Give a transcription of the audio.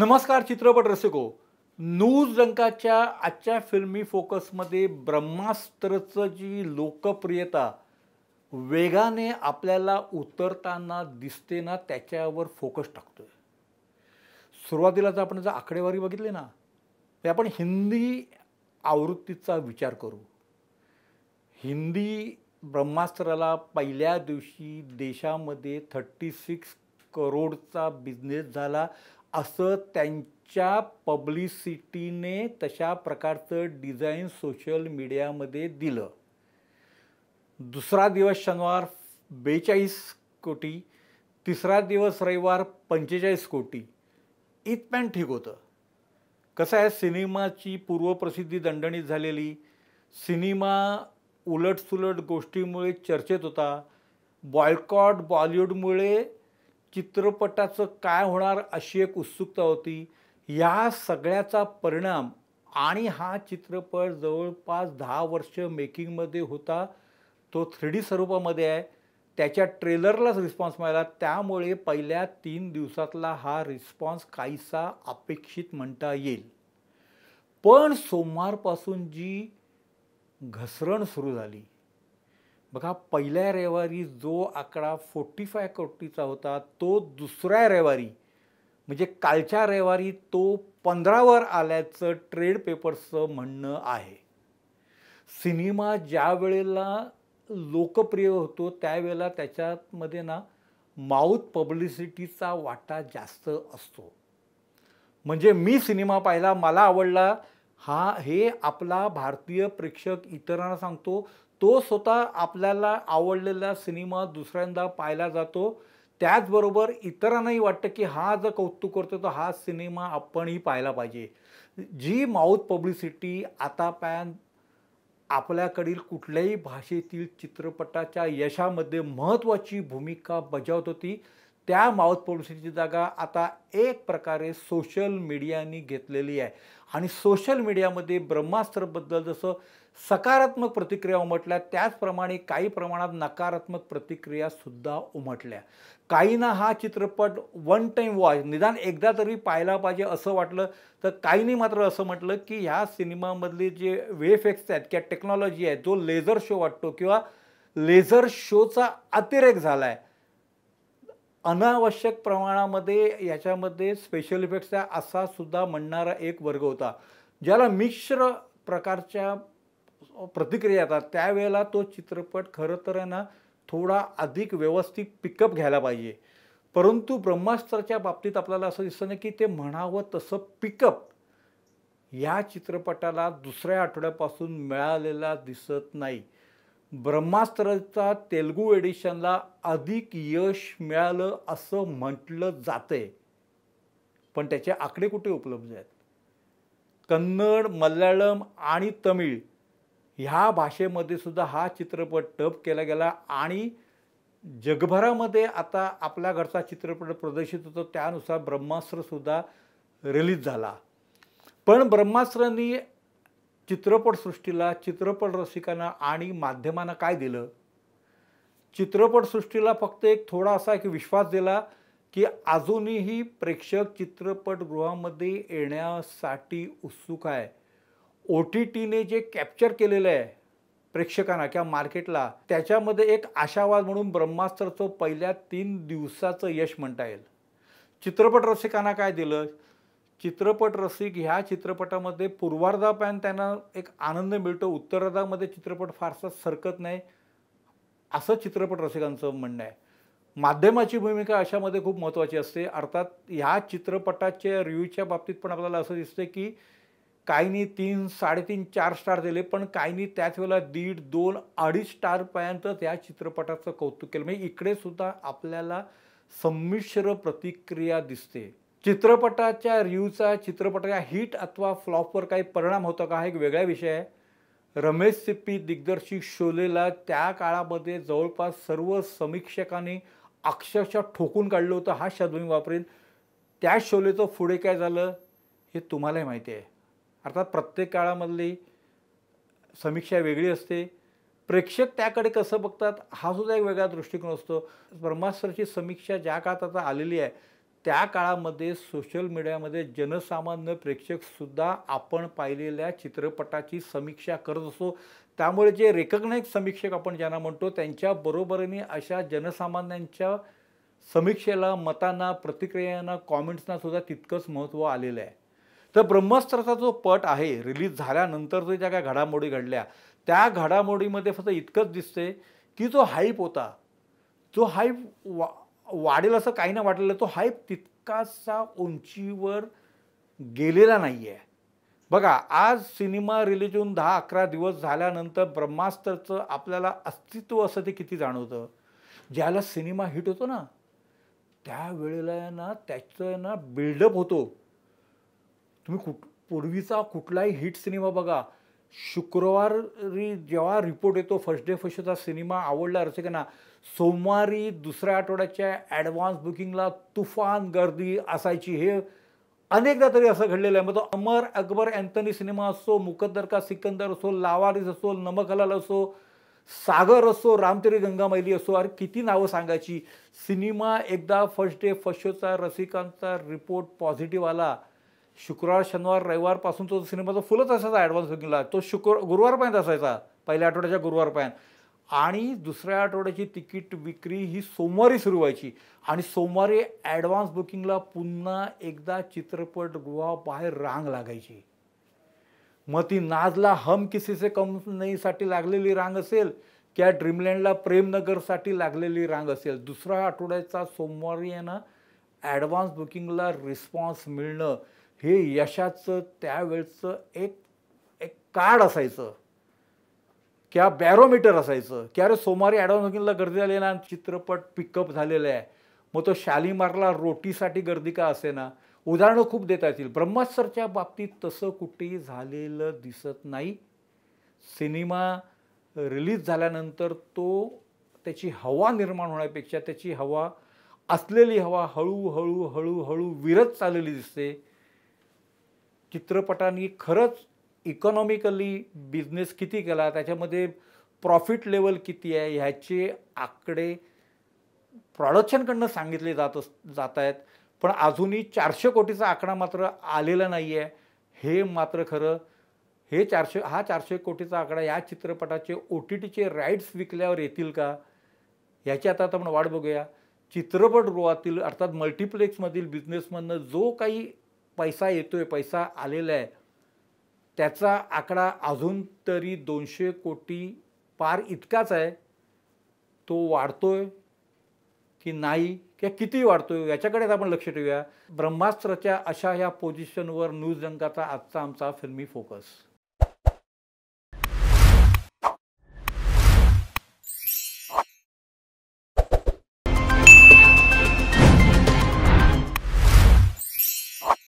नमस्कार चित्रपट रसिको न्यूज रंकाच्या आजच्या फिल्मी फोकसमध्ये ब्रह्मास्त्रचं जी लोकप्रियता वेगाने आपल्याला उतरताना दिसते ना त्याच्यावर फोकस टाकतोय सुरुवातीला जर आपण जर आकडेवारी बघितली ना ते आपण हिंदी आवृत्तीचा विचार करू हिंदी ब्रह्मास्त्राला पहिल्या दिवशी देशामध्ये थर्टी सिक्स करोडचा बिझनेस झाला असं त्यांच्या पब्लिसिटीने तशा प्रकारचं डिझाईन सोशल मीडियामध्ये दिलं दुसरा दिवस शनिवार बेचाळीस कोटी तिसरा दिवस रविवार पंचेचाळीस कोटी इथपॅन ठीक होतं कसं आहे सिनेमाची पूर्वप्रसिद्धी दणदणीत झालेली सिनेमा उलटसुलट गोष्टीमुळे चर्चेत होता बॉयकॉट बॉलिवूडमुळे चित्रपटाचं काय होणार अशी एक उत्सुकता होती या सगळ्याचा परिणाम आणि हा चित्रपट जवळपास दहा वर्ष मेकिंगमध्ये होता तो थ्री डी स्वरूपामध्ये आहे त्याच्या ट्रेलरलाच रिस्पॉन्स मिळाला त्यामुळे पहिल्या तीन दिवसातला हा रिस्पॉन्स काहीसा अपेक्षित म्हणता येईल पण सोमवारपासून जी घसरण सुरू झाली बघा पहिल्या रविवारी जो आकडा फोर्टी फाय कोटीचा होता तो दुसऱ्या रविवारी म्हणजे कालच्या रविवारी तो पंधरावर आल्याचं ट्रेड पेपर्सचं म्हणणं आहे सिनेमा ज्या वेळेला लोकप्रिय होतो त्यावेळेला त्याच्यामध्ये ना माऊथ पब्लिसिटीचा वाटा जास्त असतो म्हणजे मी सिनेमा पाहिला मला आवडला हा हे आपला भारतीय प्रेक्षक इतरांना सांगतो तो स्वतः आपल्याला आवडलेला सिनेमा दुसऱ्यांदा पाहायला जातो त्याचबरोबर इतरांनाही वाटतं की हा जर कौतुक करतो तर हा सिनेमा आपणही पाहायला पाहिजे जी माऊथ पब्लिसिटी आतापर्यंत आपल्याकडील कुठल्याही भाषेतील चित्रपटाच्या यशामध्ये महत्त्वाची भूमिका बजावत होती त्या माउथ पब्लिसिटीची जागा आता एक प्रकारे सोशल मीडियाने घेतलेली आहे आणि सोशल मीडियामध्ये ब्रह्मास्त्रबद्दल जसं सकारात्मक प्रतिक्रिया उमटल्या त्याचप्रमाणे काही प्रमाणात नकारात्मक प्रतिक्रियासुद्धा उमटल्या काहींना हा चित्रपट वन टाईम वॉच निदान एकदा तरी पाहायला पाहिजे असं वाटलं तर काहींनी मात्र असं म्हटलं की ह्या सिनेमामधले जे वेफेक्ट्स आहेत किंवा टेक्नॉलॉजी आहे जो लेझर शो वाटतो किंवा लेझर शोचा अतिरेक झाला आहे अनावश्यक प्रमाणामध्ये याच्यामध्ये स्पेशल आहे असा सुद्धा म्हणणारा एक वर्ग होता ज्याला मिश्र प्रकारच्या प्रतिक्रिया येतात त्यावेळेला तो चित्रपट खरं तर ना थोडा अधिक व्यवस्थित पिकअप घ्यायला पाहिजे परंतु ब्रह्मास्त्राच्या बाबतीत आपल्याला असं दिसतं की ते म्हणावं तसं पिकअप या चित्रपटाला दुसऱ्या आठवड्यापासून मिळालेला दिसत नाही ब्रह्मास्त्रचा तेलगू एडिशनला अधिक यश मिळालं असं म्हटलं जाते पण त्याचे आकडे कुठे उपलब्ध आहेत कन्नड मल्याळम आणि तमिळ ह्या भाषेमध्ये सुद्धा हा चित्रपट टप केला गेला आणि जगभरामध्ये आता आपल्या घरचा चित्रपट प्रदर्शित होतो त्यानुसार ब्रह्मास्त्रसुद्धा रिलीज झाला पण ब्रह्मास्त्रांनी चित्रपटसृष्टीला चित्रपट रसिकांना आणि माध्यमांना काय दिलं चित्रपटसृष्टीला फक्त एक थोडा असा एक विश्वास दिला की अजूनही प्रेक्षक चित्रपटगृहामध्ये येण्यासाठी उत्सुक आहे ओ टी टीने जे कॅप्चर केलेलं आहे प्रेक्षकांना किंवा मार्केटला त्याच्यामध्ये एक आशावाद म्हणून ब्रह्मास्त्रचं पहिल्या तीन दिवसाचं यश म्हणता येईल चित्रपट रसिकांना काय दिलं चित्रपट रसिक ह्या चित्रपटामध्ये पूर्वार्धापर्यंत त्यांना एक आनंद मिळतो उत्तरार्धामध्ये चित्रपट फारसा सरकत नाही असं चित्रपट रसिकांचं म्हणणं आहे माध्यमाची भूमिका अशामध्ये खूप महत्त्वाची असते अर्थात ह्या चित्रपटाच्या रिव्ह्यूच्या बाबतीत पण आपल्याला असं दिसतं की काहींनी तीन साडेतीन चार स्टार दिले पण काहीनी त्याच वेळेला दीड दोन अडीच स्टारपर्यंतच त्या चित्रपटाचं कौतुक केलं म्हणजे सुद्धा आपल्याला संमिश्र प्रतिक्रिया दिसते चित्रपटाच्या रिव्ह्यूचा चित्रपटाच्या हिट अथवा फ्लॉपवर काही परिणाम होतो का हा एक वेगळा विषय आहे रमेश सिप्पी दिग्दर्शित शोलेला त्या काळामध्ये जवळपास सर्व समीक्षकांनी अक्षरशः ठोकून काढलं होतं हा शब्द मी वापरेल त्या शोलेचं पुढे काय झालं हे तुम्हालाही माहिती आहे अर्थात प्रत्येक काळामधली समीक्षा वेगळी असते प्रेक्षक त्याकडे कसं बघतात हा सुद्धा एक वेगळा दृष्टिकोन असतो ब्रह्मास्त्रची समीक्षा ज्या काळात आता आलेली आहे त्या काळामध्ये सोशल मीडियामध्ये जनसामान्य प्रेक्षकसुद्धा आपण पाहिलेल्या चित्रपटाची समीक्षा करत असो त्यामुळे जे रेकग्नाईज समीक्षक आपण ज्यांना म्हणतो त्यांच्या बरोबरीने अशा जनसामान्यांच्या समीक्षेला मतांना प्रतिक्रियांना कॉमेंट्सनासुद्धा सुद्धा तितकंच महत्त्व आलेलं आहे तर ब्रह्मास्त्राचा जो पट आहे रिलीज झाल्यानंतर जे ज्या काय घडामोडी घडल्या त्या घडामोडीमध्ये फक्त इतकंच दिसते की जो हाईप होता जो हाईप वा वाढेल असं काही ना वाटलेलं तो हायप तितकासा उंचीवर गेलेला नाही आहे बघा आज सिनेमा रिलीज होऊन दहा अकरा दिवस झाल्यानंतर ब्रह्मास्त्रचं आपल्याला अस्तित्व असं ते किती जाणवतं ज्याला सिनेमा हिट होतो ना त्यावेळेला ना त्याचं ना बिल्डअप होतो तुम्ही कुठ पूर्वीचा कुठलाही हिट सिनेमा बघा शुक्रवारी जेव्हा रिपोर्ट येतो फर्स्ट डे फर्स्ट शोचा सिनेमा आवडला रसिकांना सोमवारी दुसऱ्या आठवड्याच्या ॲडव्हान्स बुकिंगला तुफान गर्दी असायची हे अनेकदा तरी असं घडलेलं आहे मग तो अमर अकबर अँथनी सिनेमा असो मुकद्दर का सिकंदर असो लावारीस असो नमकलाल असो सागर असो रामतेरी गंगामैली असो अरे किती नावं सांगायची सिनेमा एकदा फर्स्ट डे फर्स्ट शोचा रसिकांचा रिपोर्ट पॉझिटिव्ह आला शुक्रवार शनिवार रविवारपासून तो सिनेमाचा फुलत असायचा ॲडव्हान्स बुकिंगला तो शुक्र गुरुवारपर्यंत असायचा पहिल्या आठवड्याच्या गुरुवारपर्यंत आणि दुसऱ्या आठवड्याची तिकीट विक्री ही सोमवारी सुरू व्हायची आणि सोमवारी ॲडव्हान्स बुकिंगला पुन्हा एकदा बाहेर रांग लागायची मग ती नाजला हम किसीसे कम नाहीसाठी लागलेली रांग असेल किंवा ड्रीमलँडला प्रेमनगरसाठी लागलेली रांग असेल दुसऱ्या आठवड्याचा सोमवारी ना ॲडव्हान्स बुकिंगला रिस्पॉन्स मिळणं हे यशाचं त्यावेळचं एक एक कार्ड असायचं किंवा बॅरोमीटर असायचं की अरे सोमवारी ॲडव्हान्स गर्दी झाली ना चित्रपट पिकअप झालेला आहे मग तो शालीमारला रोटीसाठी गर्दी का असे ना उदाहरणं खूप देता येतील ब्रह्मास्त्रच्या बाबतीत तसं कुठेही झालेलं दिसत नाही सिनेमा रिलीज झाल्यानंतर तो त्याची हवा निर्माण होण्यापेक्षा त्याची हवा असलेली हवा हळूहळू हळूहळू विरत चाललेली दिसते चित्रपटांनी खरंच इकॉनॉमिकली बिझनेस किती केला त्याच्यामध्ये प्रॉफिट लेवल किती आहे ह्याचे आकडे प्रॉडक्शनकडनं सांगितले जात अस जात आहेत पण अजूनही चारशे कोटीचा आकडा मात्र आलेला नाही आहे हे मात्र खरं हे चारशे हा चारशे कोटीचा आकडा या चित्रपटाचे ओ टी टीचे राईट्स विकल्यावर येतील का ह्याची आता आपण वाट बघूया चित्रपटगृहातील अर्थात मल्टिप्लेक्समधील बिझनेसमधनं जो काही पैसा येतो आहे पैसा आलेला आहे त्याचा आकडा अजून तरी दोनशे कोटी पार इतकाच आहे तो वाढतो आहे की नाही किंवा किती वाढतो आहे याच्याकडेच आपण लक्ष ठेवूया ब्रह्मास्त्राच्या अशा ह्या पोझिशनवर न्यूज रंगाचा आजचा आमचा फिल्मी फोकस